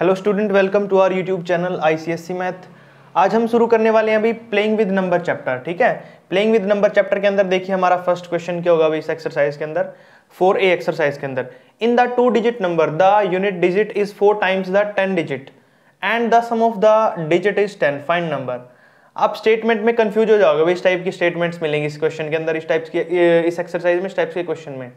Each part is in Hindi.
hello student welcome to our YouTube channel ICSC math आज हम शुरू करने वाले हैं अभी प्लेइंग विद नंबर चैप्टर ठीक है प्लेइंग विद नंबर चैप्टर के अंदर देखिए हमारा फर्स्ट क्वेश्चन क्या होगा अभी इस एक्सरसाइज के अंदर फोर ए एक्सरसाइज के अंदर in the two digit number the unit digit is four times the ten digit and the sum of the digit is ten fine number आप स्टेटमेंट में कंफ्यूज हो जाओगे इस टाइप की स्टेटमेंट्स मिलेंगे इस क्वेश्चन के अंदर इस टाइप्स की इस एक्सरसाइज में इस टाइप्स के क्वेश्चन में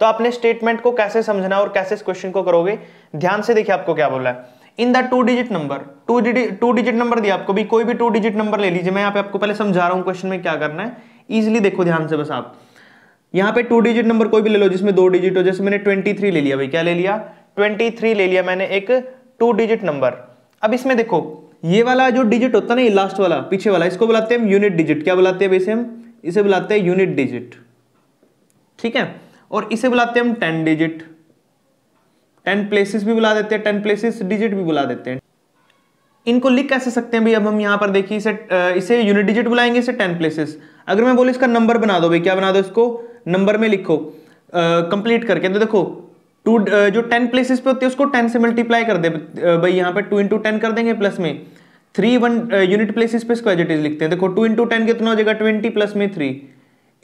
तो आपने स्टेटमेंट को कैसे समझना और कैसे इस क्वेश्चन को करोगे ध्यान से देखिए आपको क्या बोला है in the two digit number two digit two digit number दिया आपको भी कोई भी टू डिजिट नंबर ले लीजिए मैं यहाँ पे आपको पहले समझा रहा हूँ क्वेश्चन में क्या करना है ईजिली देखो ध्यान से बस आप यहाँ पे टू डिजिट नंबर कोई भी ले लो जिसमें दो डिजिट हो जैसे मैंने ट्वेंटी थ्री ले लिया भाई क्या ले लिया ट्वेंटी थ्री ले लिया मैंने एक टू डिजिट नंबर अब इसमें देखो ये वाला जो डिजिट होता है ना लास्ट वाला पीछे वाला इसको बुलाते हैं हम यूनिट डिजिट क्या बुलाते हैं हम इसे बुलाते हैं यूनिट डिजिट ठीक है और इसे बुलाते हैं हम टेन डिजिट टेन प्लेसेस भी बुला देते हैं टेन प्लेसेस डिजिट भी बुला देते हैं इनको लिख कैसे सकते हैं भाई अब हम यहां पर देखिए इसे इसे यूनिट डिजिट बुलाएंगे इसे टेन प्लेसेस अगर मैं बोलूँ इसका नंबर बना दो भाई क्या बना दो इसको नंबर में लिखो कंप्लीट करके तो देखो टू जो टेन प्लेसेस पे होती है उसको टेन से मल्टीप्लाई कर दे भाई यहाँ पे टू इंटू टेन कर देंगे प्लस में थ्री वन यूनिट प्लेसेस पे स्क्वायर लिखते हैं देखो टू इंटू टेन कितना हो जाएगा ट्वेंटी प्लस में three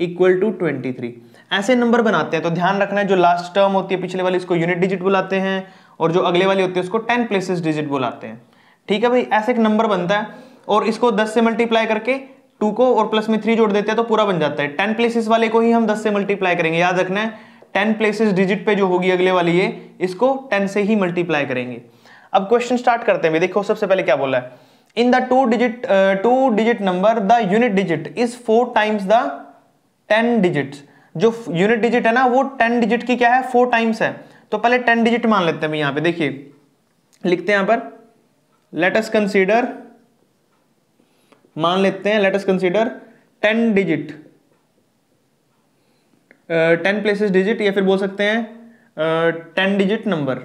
equal to twenty three ऐसे नंबर बनाते हैं तो ध्यान रखना है जो लास्ट टर्म होती है पिछले वाली इसको यूनिट डिजिट बुलाते हैं और जो अगले वाली होती है उसको टेन प्लेसेस डिजिट बुलाते हैं ठीक है भाई ऐसे एक नंबर बनता है और इसको दस से मल्टीप्लाई करके टू को और प्लस में थ्री जोड़ देते हैं तो पूरा बन जाता है टेन प्लेसेस वाले को ही हम दस से मल्टीप्लाई करेंगे याद रखना है टेन प्लेसेस डिजिट पे जो होगी अगले वाली ये इसको टेन से ही मल्टीप्लाई करेंगे अब क्वेश्चन स्टार्ट करते हैं देखो सबसे पहले क्या बोला है in the two digit two digit number the unit digit is four times the ten digits जो यूनिट डिजिट है ना वो टेन डिजिट की क्या है फोर टाइम्स है तो पहले टेन डिजिट मान लेते हैं यहां पे देखिए लिखते हैं यहां पर लेटस कंसीडर मान लेते हैं let's consider ten digit ten places digit या फिर बोल सकते हैं ten digit number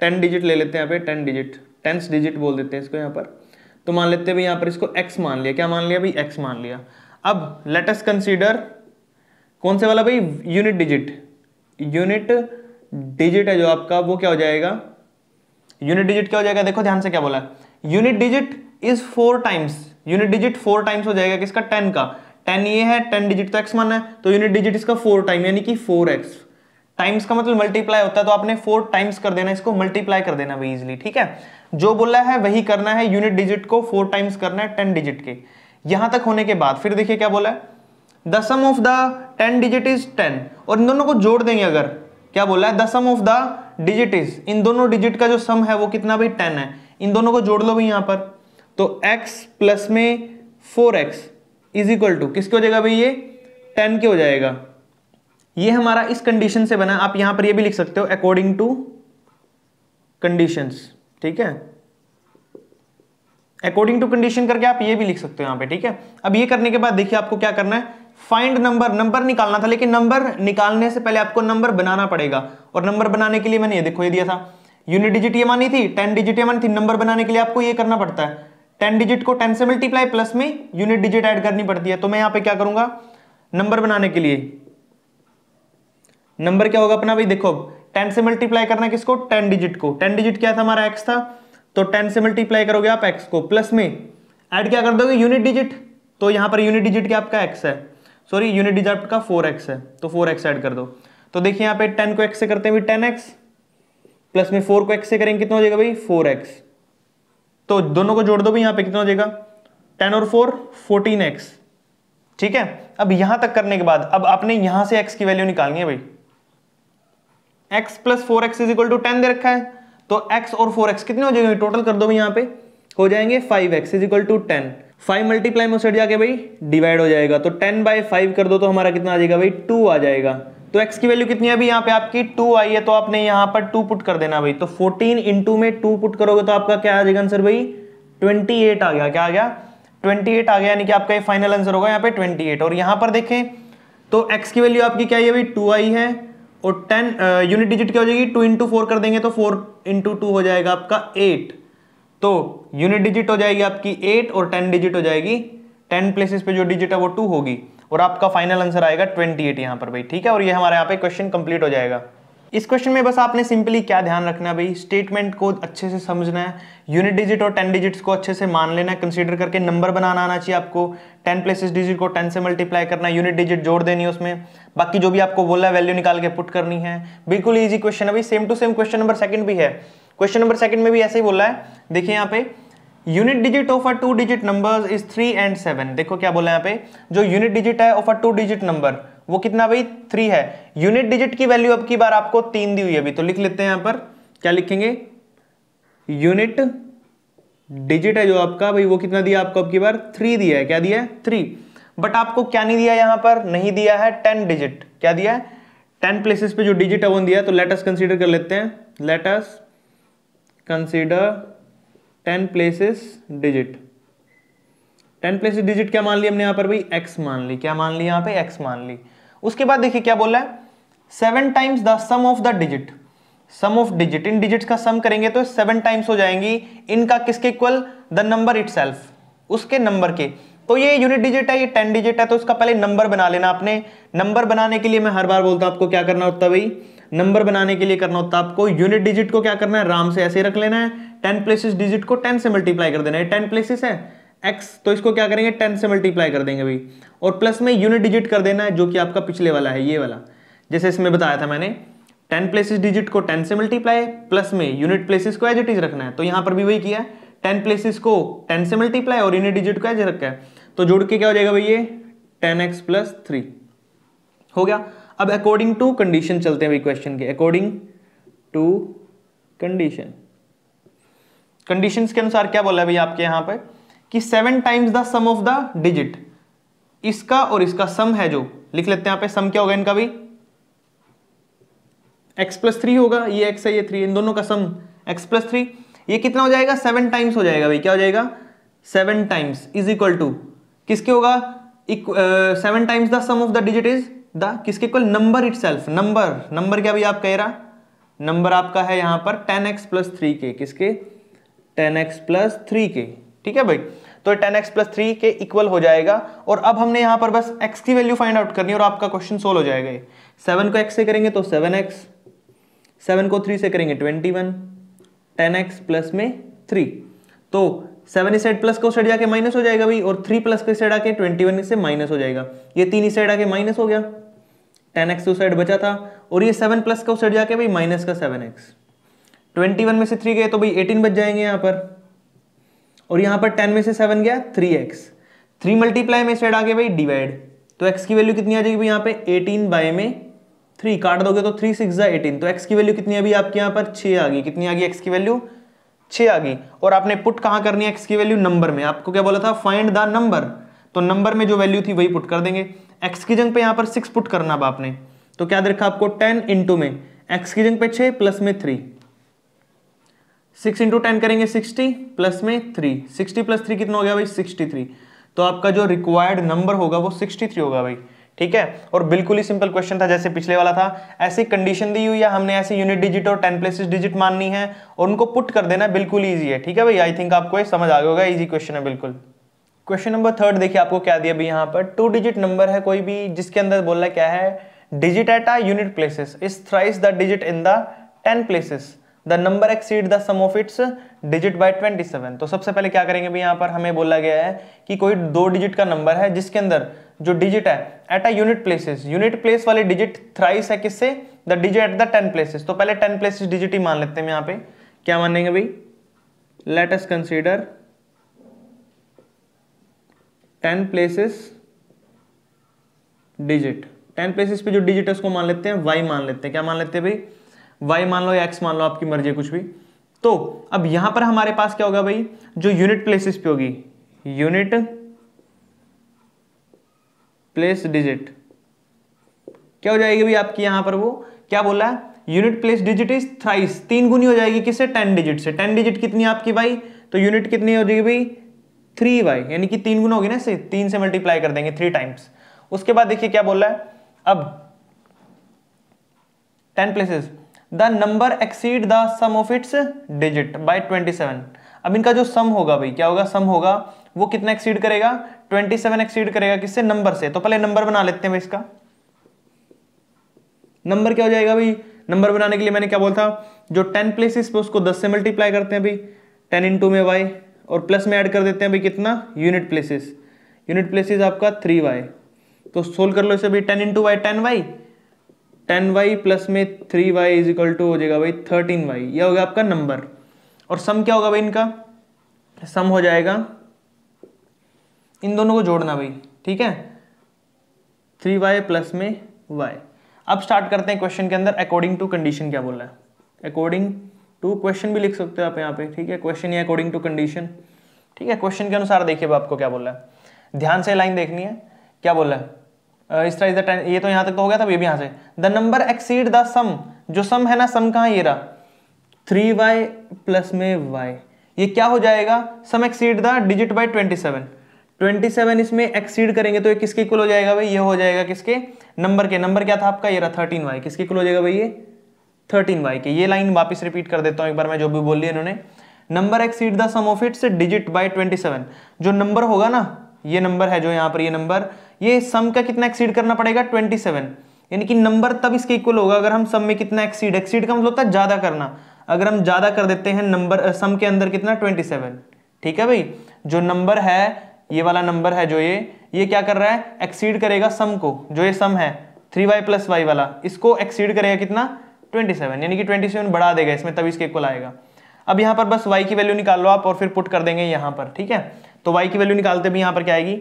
ten digit ले लेते हैं यहां पे टेन डिजिट टेंस डिजिट बोल देते हैं इसको यहां पर तो मान लेते हैं भाई यहाँ पर इसको एक्स मान लिया क्या मान लिया भाई एक्स मान लिया अब लेटस कंसिडर कौन से वाला भाई यूनिट डिजिट यूनिट डिजिट है जो आपका वो क्या हो जाएगा यूनिट डिजिट क्या हो जाएगा देखो ध्यान से क्या बोला unit digit is four times unit digit four times हो जाएगा किसका टेन का टेन ये है टेन डिजिट तो एक्स वन है तो यूनिट डिजिट इसका फोर टाइम यानी कि फोर एक्स टाइम्स का मतलब मल्टीप्लाई होता है तो आपने फोर टाइम्स कर देना इसको मल्टीप्लाई कर देना भाई इजिली ठीक है जो बोला है वही करना है यूनिट डिजिट को फोर टाइम्स करना है टेन डिजिट के यहां तक होने के बाद फिर देखिए क्या बोला है the sum of the ten digit is ten और इन दोनों को जोड़ देंगे अगर क्या बोला है the sum of the digit is इन दोनों डिजिट का जो सम है वो कितना भाई टेन है इन दोनों को जोड़ लो भाई यहाँ पर तो x प्लस में four x is equal to किसके हो जाएगा भाई ये टेन के हो जाएगा ये हमारा इस कंडीशन से बना आप यहां पर ये भी लिख सकते हो अकॉर्डिंग टू कंडीशंस ठीक है अकॉर्डिंग टू कंडीशन करके आप ये भी लिख सकते हो यहां पे ठीक है अब ये करने के बाद देखिए आपको क्या करना है फाइंड नंबर नंबर निकालना था लेकिन नंबर निकालने से पहले आपको नंबर बनाना पड़ेगा और नंबर बनाने के लिए मैंने ये देखो ये दिया था यूनिट डिजिट ये मानी थी टेन डिजिट ये मानी थी नंबर बनाने के लिए आपको ये करना पड़ता है टेन डिजिट को टेन से मल्टीप्लाई प्लस में यूनिट डिजिट ऐड करनी पड़ती है तो मैं यहाँ पे क्या करूंगा नंबर बनाने के लिए नंबर क्या होगा अपना भाई देखो टेन से मल्टीप्लाई करना किसको टेन डिजिट को टेन डिजिट क्या था हमारा एक्स था तो टेन से मल्टीप्लाई करोगे आप एक्स को प्लस में एड क्या कर दोगे यूनिट डिजिट तो यहां पर यूनिट डिजिट क्या आपका एक्स है सॉरी यूनिट डिजार्ट का फोर एक्स है तो फोर एक्स ऐड कर दो तो देखिए यहाँ पे टेन को एक्स से करते हैं टेन एक्स प्लस में फोर को एक्स से करेंगे कितना हो जाएगा भाई फोर एक्स तो दोनों को जोड़ दो भाई यहाँ पे कितना हो जाएगा टेन और फोर फोर्टीन एक्स ठीक है अब यहां तक करने के बाद अब आपने यहां से एक्स की वैल्यू निकालनी है भाई x plus four x is equal to ten दे रखा है तो एक्स और फोर एक्स कितने हो जाएंगे टोटल कर दो भाई यहाँ पे हो जाएंगे five x is equal to ten five multiply में उसे जाके भाई डिवाइड हो जाएगा तो टेन बाई फाइव कर दो तो हमारा कितना आ जाएगा भाई टू आ जाएगा तो x की वैल्यू कितनी है अभी यहाँ पे आपकी टू आई है तो आपने यहाँ पर टू पुट कर देना भाई तो फोर्टीन इंटू में टू पुट करोगे तो आपका क्या आ जाएगा आंसर भाई ट्वेंटी एट आ गया क्या आ गया ट्वेंटी एट आ गया यानी कि आपका ये फाइनल आंसर होगा यहाँ पे ट्वेंटी एट और यहाँ पर देखें तो x की वैल्यू आपकी क्या है भाई टू आई है और टेन यूनिट डिजिट क्या हो जाएगी टू इंटू फोर कर देंगे तो फोर इंटू टू हो जाएगा आपका एट तो यूनिट डिजिट हो जाएगी आपकी एट और टेन डिजिट हो जाएगी टेन प्लेसेस पे जो डिजिट है वो टू होगी और आपका फाइनल आंसर आएगा ट्वेंटी एट यहाँ पर भाई ठीक है और ये हमारे यहाँ पे क्वेश्चन कंप्लीट हो जाएगा इस क्वेश्चन में बस आपने सिंपली क्या ध्यान रखना है भाई स्टेटमेंट को अच्छे से समझना है यूनिट डिजिट और टेन डिजिट्स को अच्छे से मान लेना है कंसिडर करके नंबर बनाना आना चाहिए आपको टेन प्लेसेस डिजिट को टेन से मल्टीप्लाई करना है यूनिट डिजिट जोड़ देनी है उसमें बाकी जो भी आपको बोला है वैल्यू निकाल के पुट करनी है बिल्कुल ईजी क्वेश्चन है भाई same to same question number second भी है क्वेश्चन नंबर सेकंड में भी ऐसे ही बोला है देखिए यहाँ पे unit digit of a two digit number is three and seven देखो क्या बोला यहाँ पे जो यूनिट डिजिट है of a two digit number वो कितना भाई थ्री है यूनिट डिजिट की वैल्यू अब की बार आपको तीन दी हुई है अभी तो लिख लेते हैं यहां पर क्या लिखेंगे यूनिट डिजिट है जो आपका भाई वो कितना दिया आपको अब की बार थ्री दिया है क्या दिया है थ्री बट आपको क्या नहीं दिया यहां पर नहीं दिया है टेन डिजिट क्या दिया है टेन प्लेसेस पे जो डिजिट है वो दिया तो लेटस कंसिडर कर लेते हैं let's consider ten places digit ten places digit क्या मान ली हमने यहां पर भाई एक्स मान ली क्या मान ली यहां पे एक्स मान ली उसके बाद देखिए क्या बोला है seven times the sum of the digit sum of digit इन डिजिट का सम करेंगे तो सेवन टाइम्स हो जाएंगी इनका किसके इक्वल द नंबर इट उसके नंबर के तो ये यूनिट डिजिट है ये टेन डिजिट है तो इसका पहले नंबर बना लेना आपने नंबर बनाने के लिए मैं हर बार बोलता हूं आपको क्या करना होता है भाई नंबर बनाने के लिए करना होता है आपको यूनिट डिजिट को क्या करना है राम से ऐसे रख लेना है टेन प्लेसेस डिजिट को टेन से मल्टीप्लाई कर देना है टेन प्लेसेस है एक्स तो इसको क्या करेंगे टेन से मल्टीप्लाई कर देंगे भाई और प्लस में यूनिट डिजिट कर देना है जो कि आपका पिछले वाला है ये वाला जैसे इसमें बताया था मैंने टेन प्लेसेस डिजिट को टेन से मल्टीप्लाई प्लस में यूनिट प्लेसेस को एज इट इज रखना है तो यहां पर भी वही किया टेन प्लेसेस को टेन से मल्टीप्लाई और यूनिट डिजिट को एज रखा है तो जोड़ के क्या हो जाएगा भाई ये टेन एक्स प्लस थ्री हो गया अब अकॉर्डिंग टू कंडीशन चलते हैं क्वेश्चन के अकॉर्डिंग टू कंडीशन कंडीशन के अनुसार क्या बोला है भाई आपके यहां पर कि seven times the sum of the digit इसका और इसका सम है जो लिख लेते हैं यहां पे सम क्या होगा इनका भी x प्लस थ्री होगा ये x है ये थ्री इन दोनों का सम x प्लस थ्री ये कितना हो जाएगा सेवन टाइम्स हो जाएगा भाई क्या हो जाएगा seven times is equal to किसके होगा seven times the sum of the digit is the किसके equal number it number number क्या भी आप कह रहा नंबर आपका है यहां पर टेन एक्स प्लस थ्री के किसके टेन एक्स प्लस थ्री के ठीक है भाई तो टेन एक्स प्लस थ्री के इक्वल हो जाएगा और अब हमने यहां पर बस x की वैल्यू फाइंड आउट करनी है और आपका क्वेश्चन सोल्व हो जाएगा सेवन को x से करेंगे तो सेवन एक्स सेवन को थ्री से करेंगे twenty one ten x plus में थ्री तो सेवन इस साइड प्लस का उस साइड जाके माइनस हो जाएगा भाई और थ्री प्लस का इस साइड आके ट्वेंटी वन इससे माइनस हो जाएगा ये तीन इस साइड आके माइनस हो गया टेन एक्स उस साइड बचा था और ये सेवन प्लस का उस साइड जाके भाई माइनस का सेवन एक्स ट्वेंटी वन में से थ्री गए तो भाई एटीन बच जाएंगे यहाँ पर और यहाँ पर टेन में से सेवन गया थ्री एक्स थ्री मल्टीप्लाई में साइड आके भाई डिवाइड तो एक्स की वैल्यू कितनी आ जाएगी भाई यहाँ पर एटीन बाय में थ्री काट दोगे तो थ्री सिक्स एटीन तो एक्स की वैल्यू कितनी अभी आपके यहाँ पर छः आ गई कितनी आ गई एक्स की वैल्यू छः आ गई और आपने पुट कहां करनी है एक्स की वैल्यू नंबर में आपको क्या बोला था फाइंड द नंबर तो नंबर में जो वैल्यू थी वही पुट कर देंगे एक्स की जंग पे यहां पर सिक्स पुट करना अब आपने तो क्या देखा आपको टेन इंटू में एक्स की जंग पे छः प्लस में थ्री सिक्स इंटू टेन करेंगे सिक्सटी प्लस में थ्री सिक्सटी प्लस थ्री कितना हो गया भाई सिक्सटी थ्री तो आपका जो रिक्वायर्ड नंबर होगा वो सिक्सटी थ्री होगा भाई ठीक है और बिल्कुल ही सिंपल क्वेश्चन था जैसे पिछले वाला था ऐसी कंडीशन दी हुई है हमने ऐसी यूनिट डिजिट और टेन प्लेसेस डिजिट माननी है और उनको पुट कर देना बिल्कुल ईजी है ठीक है भाई आई थिंक आपको ये समझ आ गया होगा ईजी क्वेश्चन है बिल्कुल क्वेश्चन नंबर थर्ड देखिए आपको क्या दिया अभी यहाँ पर टू डिजिट नंबर है कोई भी जिसके अंदर बोल रहा क्या है digit at a unit places is thrice the digit in the ten places the number exceed the sum of its digit by 27 तो सबसे पहले क्या करेंगे भी यहाँ पर हमें बोला गया है कि कोई दो डिजिट का नंबर है जिसके अंदर जो डिजिट है at a unit places unit place वाली डिजिट थ्राइस है किससे the digit at the ten places तो पहले टेन प्लेसेस डिजिट ही मान लेते हैं यहां पे क्या मानेंगे भाई let us consider ten places digit ten places पे जो डिजिट है उसको मान लेते हैं वाई मान लेते हैं क्या मान लेते हैं भाई वाई मान लो या एक्स मान लो आपकी मर्जी कुछ भी तो अब यहां पर हमारे पास क्या होगा भाई जो यूनिट प्लेसेस पे होगी यूनिट प्लेस डिजिट क्या हो जाएगी भी आपकी यहां पर वो क्या बोला है unit place digit is thrice तीन गुनी हो जाएगी किससे टेन डिजिट से टेन डिजिट कितनी आपकी भाई तो यूनिट कितनी हो जाएगी भाई थ्री बाई यानी कि तीन गुना होगी ना इसे तीन से मल्टीप्लाई कर देंगे थ्री टाइम्स उसके बाद देखिए क्या बोल रहा है अब ten places the number exceed the sum of its digit by twenty seven अब इनका जो सम होगा भाई क्या होगा सम होगा वो कितना एक्सीड करेगा 27 एक्सीड करेगा किससे नंबर से तो पहले नंबर बना लेते हैं इसका नंबर क्या हो जाएगा भाई नंबर बनाने के लिए मैंने क्या बोला था जो टेन प्लेसेस पे उसको दस से मल्टीप्लाई करते हैं भाई टेन इन में वाई और प्लस में ऐड कर देते हैं भाई कितना यूनिट प्लेसेस यूनिट प्लेसेस आपका थ्री वाई तो सोल्व कर लो इसे भाई ten two y ten y ten y plus में three y is equal to हो जाएगा भाई थर्टीन वाई यह हो गया आपका नंबर और सम क्या होगा भाई इनका सम हो जाएगा इन दोनों को जोड़ना भाई ठीक है थ्री वाई प्लस में वाई अब स्टार्ट करते हैं क्वेश्चन के अंदर अकॉर्डिंग टू कंडीशन क्या बोल रहा है अकॉर्डिंग टू क्वेश्चन भी लिख सकते हो आप यहाँ पे ठीक है क्वेश्चन या अकॉर्डिंग टू कंडीशन ठीक है क्वेश्चन के अनुसार देखिए आपको क्या बोल रहा है ध्यान से लाइन देखनी है क्या बोल रहा है इस तरह इधर ये तो यहां तक तो हो गया था ये भी यहां से the number exceed the sum जो सम है ना सम कहा ये रहा थ्री वाई प्लस में वाई ये क्या हो जाएगा sum exceed the digit by twenty seven 27 इसमें एक्सीड करेंगे तो ये किसके इक्वल हो जाएगा भाई ये हो जाएगा किसके नंबर के नंबर क्या था आपका ये रहा थर्टीन वाई किसके इक्वल हो जाएगा भाई ये थर्टीन वाई के ये लाइन वापस रिपीट कर देता हूँ एक बार मैं जो भी बोल ली इन्होंने number exceed the sum of its digit by 27 जो नंबर होगा ना ये नंबर है जो यहाँ पर ये नंबर ये सम का कितना एक्सीड करना पड़ेगा 27 यानी कि नंबर तब इसके इक्वल होगा अगर हम सम में कितना एक्सीड एक्सीड का मतलब होता है ज्यादा करना अगर हम ज्यादा कर देते हैं नंबर सम के अंदर कितना 27 ठीक है भाई जो नंबर है ये वाला नंबर है जो ये ये क्या कर रहा है एक्सीड करेगा सम को जो ये सम है थ्री वाई प्लस वाई वाला इसको एक्सीड करेगा कितना ट्वेंटी सेवन यानी कि ट्वेंटी सेवन बढ़ा देगा इसमें तभी इसके इक्वल आएगा अब यहाँ पर बस वाई की वैल्यू निकाल लो आप और फिर पुट कर देंगे यहाँ पर ठीक है तो वाई की वैल्यू निकालते भी यहाँ पर क्या आएगी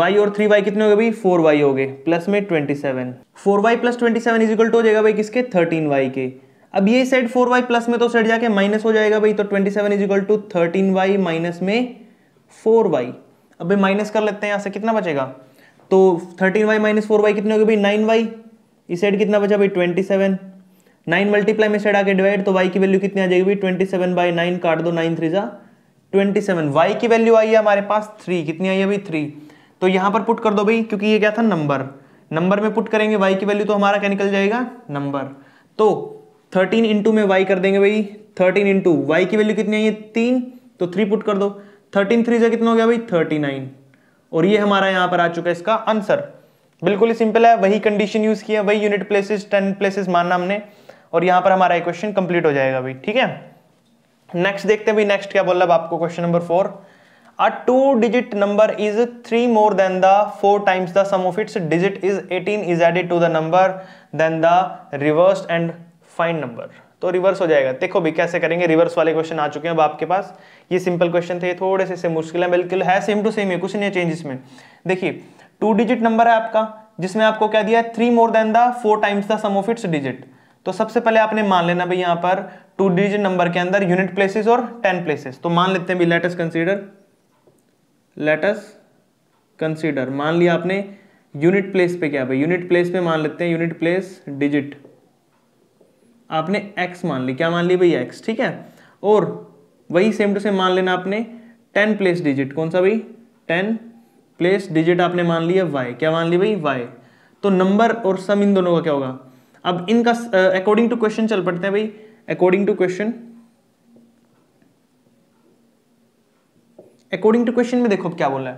वाई और थ्री वाई कितने हो गए भाई फोर वाई हो गए प्लस में twenty seven four y plus twenty seven equal to हो जाएगा भाई किसके थर्टीन वाई के अब ये साइड फोर वाई प्लस में तो साइड जाके माइनस हो जाएगा भाई तो twenty seven is equal to thirteen y minus में फोर वाई अब माइनस कर लेते हैं यहाँ से कितना बचेगा तो thirteen y minus four y कितने हो गए भाई नाइन वाई इस साइड कितना बचा भाई ट्वेंटी सेवन नाइन मल्टीप्लाई में साइड आके डिवाइड तो वाई की वैल्यू कितनी आ जाएगी भाई ट्वेंटी सेवन बाई नाइन काट दो नाइन थ्री जा ट्वेंटी सेवन वाई की वैल्यू आई है हमारे पास थ्री कितनी आई है भाई थ्री तो यहाँ पर पुट कर दो भाई क्योंकि ये क्या था नंबर नंबर में पुट करेंगे वाई की वैल्यू तो हमारा क्या निकल जाएगा नंबर तो थर्टीन इंटू में वाई कर देंगे भाई थर्टीन इंटू वाई की वैल्यू कितनी आई है तीन तो थ्री पुट कर दो थर्टीन थ्री से कितना हो गया भाई थर्टी नाइन और ये हमारा यहाँ पर आ चुका है इसका आंसर बिल्कुल ही सिंपल है वही कंडीशन यूज किया वही यूनिट प्लेसेस टेन प्लेसेस मानना हमने और यहाँ पर हमारा क्वेश्चन कंप्लीट हो जाएगा भाई ठीक है नेक्स्ट देखते हैं भाई नेक्स्ट क्या बोल रहा है आपको question number four a two digit number is three more than the four times the sum of its digit is eighteen is added to the number then the reverse and find number तो रिवर्स हो जाएगा देखो भी कैसे करेंगे रिवर्स वाले क्वेश्चन आ चुके हैं अब आपके पास ये सिंपल क्वेश्चन थे थोड़े से से मुश्किल है बिल्कुल है सेम टू सेम है कुछ नहीं है चेंज इसमें देखिए टू डिजिट नंबर है आपका जिसमें आपको क्या दिया three more than the four times the sum of its digit तो सबसे पहले आपने मान लेना भाई यहाँ पर टू डिजिट नंबर के अंदर यूनिट प्लेसेस और टेन प्लेसेस तो मान लेते हैं लेटस कंसिडर लेटस कंसिडर मान लिया आपने यूनिट प्लेस पे क्या भाई यूनिट प्लेस पे मान लेते हैं यूनिट प्लेस डिजिट आपने x मान ली क्या मान ली भाई x ठीक है और वही सेम टू सेम मान लेना आपने टेन प्लेस डिजिट कौन सा भाई टेन प्लेस डिजिट आपने मान लिया वाई क्या मान ली भाई वाई तो नंबर और सम इन दोनों का क्या होगा अब इनका अकॉर्डिंग टू क्वेश्चन चल पड़ते हैं भाई according to question according to question में देखो क्या बोल रहा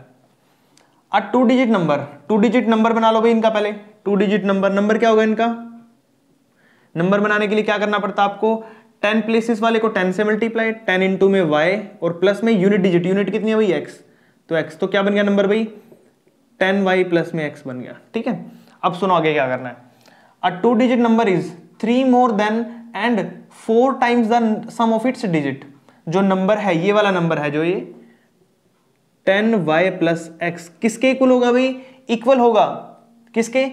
है two digit number two digit number बना लो भाई इनका पहले टू डिजिट नंबर नंबर क्या होगा इनका नंबर बनाने के लिए क्या करना पड़ता आपको टेन प्लेसेस वाले को टेन से मल्टीप्लाई टेन इंटू में वाई और प्लस में यूनिट डिजिट यूनिट कितनी है भाई एक्स तो एक्स तो क्या बन गया नंबर भाई टेन वाई प्लस में एक्स बन गया ठीक है अब सुनो आगे क्या करना है a two digit number is three more than and four times the sum of its digit जो नंबर है ये वाला नंबर है जो ये टेन वाई प्लस एक्स किसके इक्वल होगा भाई इक्वल होगा किसके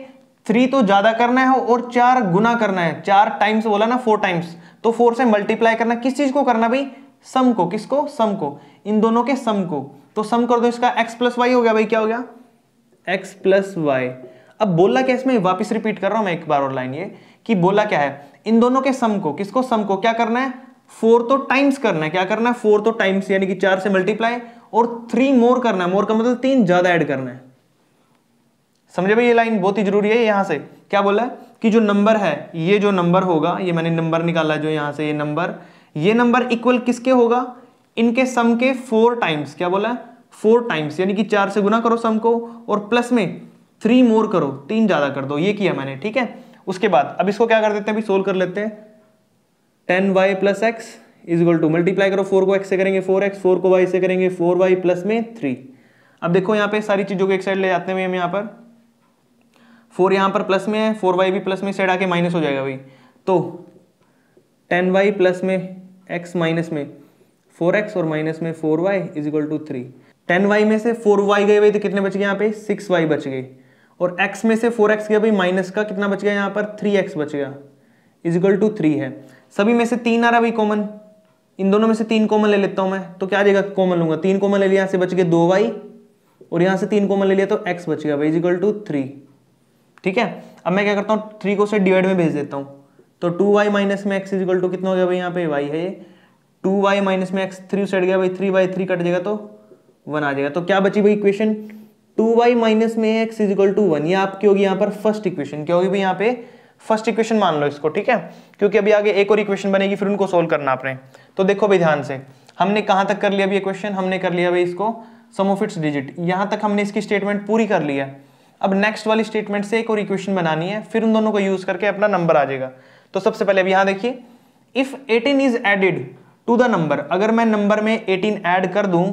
थ्री तो ज्यादा करना है और चार गुना करना है चार टाइम्स बोला ना फोर टाइम्स तो फोर से मल्टीप्लाई करना किस चीज को करना भाई सम को किसको सम को इन दोनों के सम को तो सम कर दो इसका एक्स प्लस वाई हो गया भाई क्या हो गया एक्स प्लस वाई अब बोला क्या इसमें वापस रिपीट कर रहा हूं मैं एक बार और लाइन ये कि बोला क्या है इन दोनों के सम को किसको सम को क्या करना है फोर तो टाइम्स करना है क्या करना है फोर तो टाइम्स यानी कि चार से मल्टीप्लाई और थ्री मोर करना है मोर का मतलब तीन ज्यादा एड करना है समझे भाई ये लाइन बहुत ही जरूरी है यहाँ से क्या बोला है कि जो नंबर है ये जो नंबर होगा ये मैंने नंबर निकाला है जो यहाँ से ये नंबर ये नंबर इक्वल किसके होगा इनके सम के फोर टाइम्स क्या बोला है फोर टाइम्स यानी कि चार से गुना करो सम को और प्लस में थ्री मोर करो तीन ज़्यादा कर दो ये किया मैंने ठीक है उसके बाद अब इसको क्या कर देते हैं अभी सोल्व कर लेते हैं ten y plus x is equal to multiply करो फोर को एक्स से करेंगे फोर एक्स फोर को वाई से करेंगे फोर वाई प्लस में थ्री अब देखो यहाँ पे सारी चीज़ों को एक साइड ले जाते हैं हम यहाँ पर फोर यहाँ पर प्लस में है फोर वाई भी प्लस में सेड आके माइनस हो जाएगा भाई तो टेन वाई प्लस में एक्स माइनस में फोर एक्स और माइनस में four y is equal to three ten y में से फोर वाई गए भाई तो कितने बच गए यहाँ पे सिक्स वाई बच गए और एक्स में से फोर एक्स गया भाई माइनस का कितना बच गया यहाँ पर थ्री एक्स बच गया इजिकल टू थ्री है सभी में से तीन आ रहा भाई कॉमन इन दोनों में से तीन कॉमन ले लेता हूँ मैं तो क्या देगा कॉमन लूंगा तीन कॉमन ले लिया यहाँ से बच गए दो वाई और यहाँ से तीन कॉमन ले लिया तो एक्स बच गया भाई इजिकल टू थ्री ठीक है अब मैं क्या करता हूँ थ्री को से डिवाइड में भेज देता हूँ तो टू वाई माइनस में एक्स इजिकल टू कितना हो गया भाई यहाँ पे वाई है ये टू वाई माइनस में एक्स थ्री सेट गया भाई थ्री बाई थ्री कट जाएगा तो वन आ जाएगा तो क्या बची भाई इक्वेशन टू वाई माइनस में एक्स इजिकल टू वन ये आपकी होगी यहाँ पर फर्स्ट इक्वेशन क्या होगी भाई यहाँ पे फर्स्ट इक्वेशन मान लो इसको ठीक है क्योंकि अभी आगे एक और इक्वेशन बनेगी फिर उनको सोल्व करना आपने तो देखो भाई ध्यान से हमने कहाँ तक कर लिया अभी इक्वेशन हमने कर लिया भाई इसको सम ऑफ इट्स डिजिट यहाँ तक हमने इसकी स्टेटमेंट पूरी कर लिया है अब नेक्स्ट वाली स्टेटमेंट से एक और इक्वेशन बनानी है फिर उन दोनों को यूज करके अपना नंबर आ जाएगा तो सबसे पहले अब यहां देखिए if 18 is added to the number अगर मैं नंबर में 18 ऐड कर दूं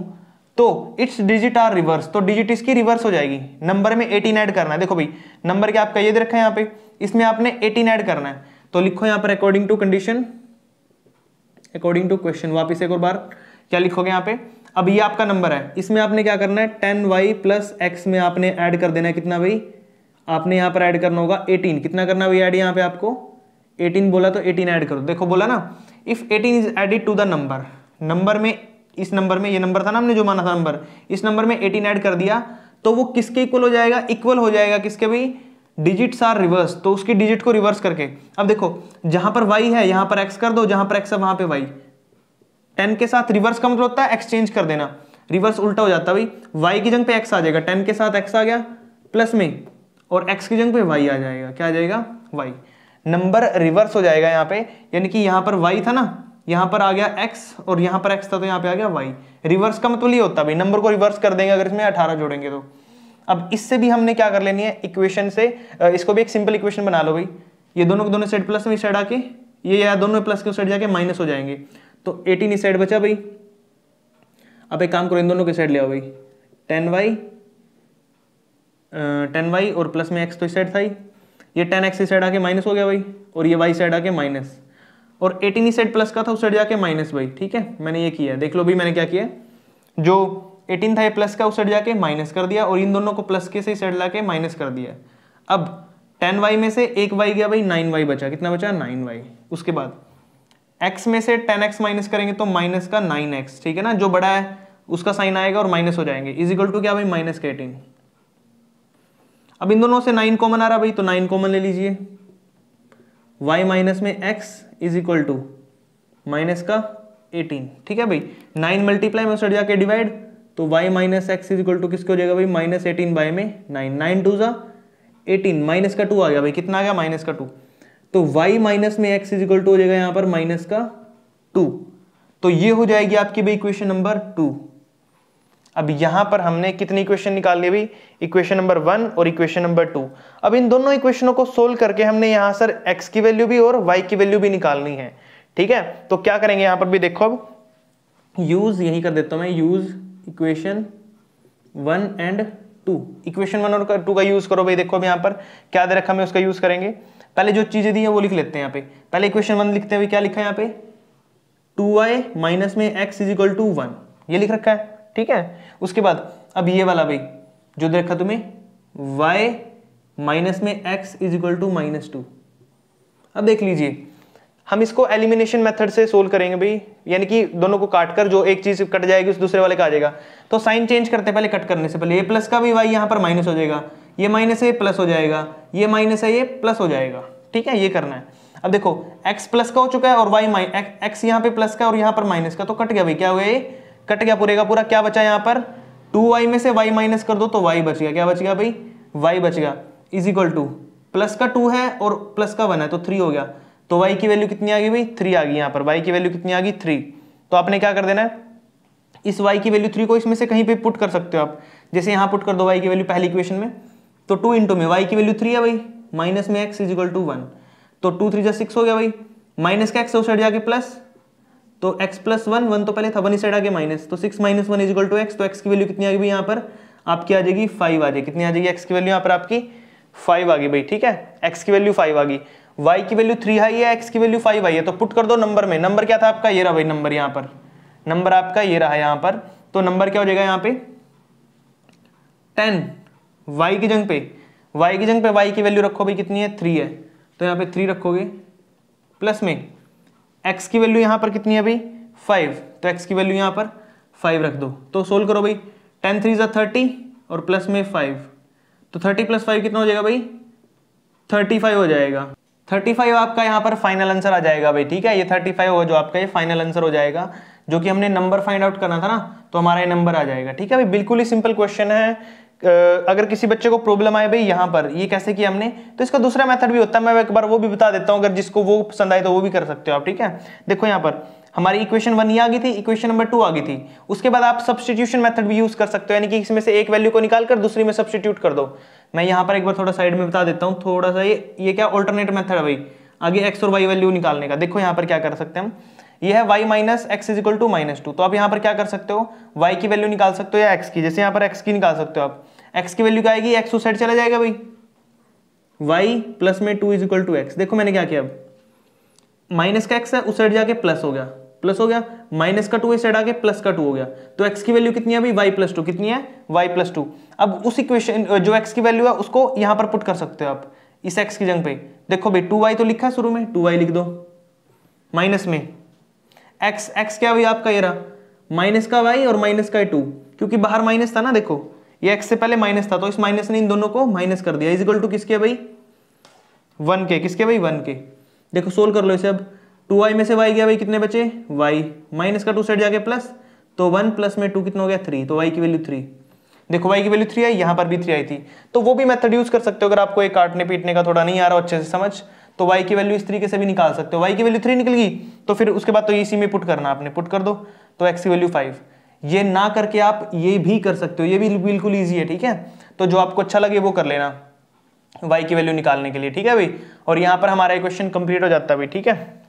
तो इट्स डिजिट आर रिवर्स तो डिजिट इसकी रिवर्स हो जाएगी नंबर में एटीन ऐड करना है देखो भाई नंबर क्या आपका ये दे रखा है यहां पर इसमें आपने एटीन ऐड करना है तो लिखो यहां पर according to condition according to question वापिस एक और बार क्या लिखोगे यहां पर अब ये आपका नंबर है इसमें आपने क्या करना है टेन वाई प्लस एक्स में आपने ऐड कर देना है कितना भाई आपने यहाँ पर ऐड करना होगा एटीन कितना करना भाई ऐड यहाँ पे आपको एटीन बोला तो एटीन ऐड करो देखो बोला ना if eighteen is added to the number number में इस नंबर में ये नंबर था ना हमने जो माना था नंबर इस नंबर में एटीन ऐड कर दिया तो वो किसके इक्वल हो जाएगा इक्वल हो जाएगा किसके भाई डिजिट्स आर रिवर्स तो उसकी डिजिट को रिवर्स करके अब देखो जहां पर वाई है यहां पर एक्स कर दो जहां पर एक्स है वहां पर वाई टेन के साथ रिवर्स का मतलब होता है एक्सचेंज कर देना रिवर्स उल्टा हो जाता है भाई वाई की जंग पे एक्स आ जाएगा टेन के साथ एक्स आ गया प्लस में और एक्स की जंग पे वाई आ जाएगा क्या आ जाएगा वाई नंबर रिवर्स हो जाएगा यहाँ पे यानी कि यहाँ पर वाई था ना यहाँ पर आ गया एक्स और यहाँ पर एक्स था तो यहाँ पे आ गया वाई रिवर्स का मतलब ये होता है भाई नंबर को रिवर्स कर देंगे अगर इसमें अठारह जोड़ेंगे तो अब इससे भी हमने क्या कर लेनी है इक्वेशन से इसको भी एक सिंपल इक्वेशन बना लो भाई ये दोनों दोनों साइड प्लस में साइड आके ये या दोनों प्लस के साइड जाके माइनस हो जाएंगे तो एटीन इस साइड बचा भाई अब एक काम करो इन दोनों के साइड ले आओ भाई टेन वाई टेन वाई और प्लस में एक्स तो इस साइड था ही ये टेन एक्स इस साइड आके माइनस हो गया भाई और ये वाई साइड आके माइनस और एटीन इस साइड प्लस का था उस साइड जाके माइनस भाई ठीक है मैंने ये किया देख लो भाई मैंने क्या किया जो एटीन था ये प्लस का उस साइड जाके माइनस कर दिया और इन दोनों को प्लस के से इस साइड लाके माइनस कर दिया अब टेन वाई में से एक वाई गया भाई नाइन वाई बचा कितना बचा नाइन वाई उसके बाद एक्स में से टेन एक्स माइनस करेंगे तो माइनस का नाइन एक्स ठीक है ना जो बड़ा है उसका साइन आएगा और माइनस हो जाएंगे इज इक्वल टू क्या भाई माइनस के एटीन अब इन दोनों से नाइन कॉमन आ रहा भाई तो नाइन कॉमन ले लीजिए y माइनस में x is equal to minus का 18 ठीक है भाई 9 मल्टीप्लाई में उसे जाके डिवाइड तो y minus x is equal to किसके हो जाएगा भाई माइनस एटीन बाई में 9 नाइन टू ज़ा एटीन माइनस का 2 आ गया भाई कितना आ गया माइनस का 2 तो y माइनस में x इज इक्वल टू हो जाएगा यहां पर माइनस का टू तो ये हो जाएगी आपकी भाई इक्वेशन नंबर टू अब यहां पर हमने कितनी इक्वेशन निकाल ली भाई इक्वेशन नंबर वन और इक्वेशन नंबर टू अब इन दोनों इक्वेशनों को सोल्व करके हमने यहां सर x की वैल्यू भी और y की वैल्यू भी निकालनी है ठीक है तो क्या करेंगे यहां पर भी देखो अब यूज यही कर देता हूं मैं use equation one and two equation one और टू का यूज करो भाई देखो अब यहां पर क्या दे रखा हमें उसका यूज करेंगे पहले जो चीज़ें दी हैं वो लिख लेते हैं यहाँ पे पहले इक्वेशन वन लिखते हुए क्या लिखा है यहाँ पे टू आई माइनस में x is equal to one ये लिख रखा है ठीक है उसके बाद अब ये वाला भाई जो दे रखा तुम्हें वाई माइनस में x is equal to minus two अब देख लीजिए हम इसको एलिमिनेशन मेथड से सोल्व करेंगे भाई यानी कि दोनों को काट कर जो एक चीज कट जाएगी उस दूसरे वाले का आ जाएगा तो साइन चेंज करते हैं पहले कट करने से पहले ए प्लस का भी वाई यहाँ पर माइनस हो जाएगा ये माइनस है ये प्लस हो जाएगा ये माइनस है ये प्लस हो जाएगा ठीक है ये करना है अब देखो x प्लस का हो चुका है और y माइन एक्स यहाँ पे प्लस का और यहाँ पर माइनस का तो कट गया भाई क्या हो गया ये कट गया पूरे का पूरा क्या बचा यहाँ पर 2y में से y माइनस कर दो तो y बच गया क्या बच गया भाई y बच गया इज इक्वल टू प्लस का टू है और प्लस का वन है तो थ्री हो गया तो y की वैल्यू कितनी आ गई भाई थ्री आ गई यहाँ पर y की वैल्यू कितनी आ गई थ्री तो आपने क्या कर देना है इस y की वैल्यू थ्री को इसमें से कहीं पे पुट कर सकते हो आप जैसे यहाँ पुट कर दो y की वैल्यू पहली इक्वेशन में तो टू इंटू में वाई की वैल्यू थ्री है भाई माइनस में एक्स इजिकल टू वन तो टू थ्री जा सिक्स हो गया भाई माइनस का एक्स है उस साइड जाके प्लस तो एक्स प्लस वन वन तो पहले था वन ही साइड आगे माइनस तो six minus one is equal to x तो एक्स की वैल्यू कितनी आ यहाँ पर आपकी आ जाएगी फाइव आ जाएगी कितनी आ जाएगी एक्स की वैल्यू यहाँ पर आपकी फाइव आ गई भाई ठीक है एक्स की वैल्यू फाइव आ गई y की वैल्यू थ्री आई है x की वैल्यू फाइव आई है तो पुट कर दो नंबर में नंबर क्या था आपका ये रहा भाई नंबर यहाँ पर नंबर आपका ये रहा यहाँ पर तो नंबर क्या हो जाएगा यहाँ पे टेन वाई की जंग पे वाई की जंग पे वाई की वैल्यू रखो भाई कितनी है थ्री है तो यहाँ पे थ्री रखोगे प्लस में एक्स की वैल्यू यहाँ पर कितनी है भाई फाइव तो एक्स की वैल्यू यहाँ पर फाइव रख दो तो सोल्व करो भाई टेन थ्री जो थर्टी और प्लस में फाइव तो थर्टी प्लस फाइव कितना हो जाएगा भाई थर्टी फाइव हो जाएगा थर्टी फाइव आपका यहाँ पर फाइनल आंसर आ जाएगा भाई ठीक है ये थर्टी फाइव होगा जो आपका ये फाइनल आंसर हो जाएगा जो कि हमने नंबर फाइंड आउट करना था ना तो हमारा ये नंबर आ जाएगा ठीक है भाई बिल्कुल ही सिंपल क्वेश्चन है अगर किसी बच्चे को प्रॉब्लम आए भाई यहाँ पर ये कैसे किया हमने तो इसका दूसरा मेथड भी होता है मैं एक बार वो भी बता देता हूँ अगर जिसको वो पसंद आए तो वो भी कर सकते हो आप ठीक है देखो यहाँ पर हमारी इक्वेशन वन ये आ गई थी इक्वेशन नंबर टू आ गई थी उसके बाद आप सब्सटीट्यूशन मेथड भी यूज कर सकते हो यानी कि इसमें से एक वैल्यू को निकाल कर दूसरी में सब्सटीट्यूट कर दो मैं यहाँ पर एक बार थोड़ा साइड में बता देता हूँ थोड़ा सा ये ये क्या ऑल्टरनेट मेथड है भाई आगे एक्स और वाई वैल्यू निकालने का देखो यहाँ पर क्या कर सकते हैं हम ये है y minus x is equal to minus two तो आप यहाँ पर क्या कर सकते हो y की वैल्यू निकाल सकते हो या x की जैसे यहाँ पर x की निकाल सकते हो आप x की वैल्यू क्या आएगी x उस साइड चला जाएगा भाई y प्लस में two is equal to x देखो मैंने क्या किया अब माइनस का एक्स है उस साइड जाके प्लस हो गया प्लस हो गया माइनस का टू इस साइड आके प्लस का टू हो गया तो एक्स की वैल्यू कितनी है अभी वाई प्लस टू कितनी है वाई प्लस टू अब उस इक्वेशन जो एक्स की वैल्यू है उसको यहाँ पर पुट कर सकते हो आप इस एक्स की जंग पे देखो भाई टू वाई तो लिखा है शुरू में टू वाई लिख दो माइनस में एक्स एक्स क्या हुई आपका ये रहा माइनस का वाई और माइनस का टू क्योंकि बाहर माइनस था ना देखो ये एक्स से पहले माइनस था तो इस माइनस ने इन दोनों को माइनस कर दिया इजिकल टू किसके भाई वन के किसके भाई वन के देखो सोल्व कर लो इसे अब टू वाई में से वाई गया भाई कितने बचे वाई माइनस का टू साइड जाके प्लस तो वन प्लस में टू कितना हो गया थ्री तो वाई की वैल्यू थ्री देखो वाई की वैल्यू थ्री आई यहां पर भी थ्री आई थी तो वो भी मेथड यूज कर सकते हो अगर आपको एक काटने पीटने का थोड़ा नहीं आ रहा अच्छे से समझ तो वाई की वैल्यू इस तरीके से भी निकाल सकते हो वाई की वैल्यू थ्री निकलगी तो फिर उसके बाद तो ये इसी में पुट करना आपने पुट कर दो तो x की वैल्यू फाइव ये ना करके आप ये भी कर सकते हो ये भी बिल्कुल ईजी है ठीक है तो जो आपको अच्छा लगे वो कर लेना वाई की वैल्यू निकालने के लिए ठीक है भाई और यहाँ पर हमारा क्वेश्चन कंप्लीट हो जाता है भाई ठीक है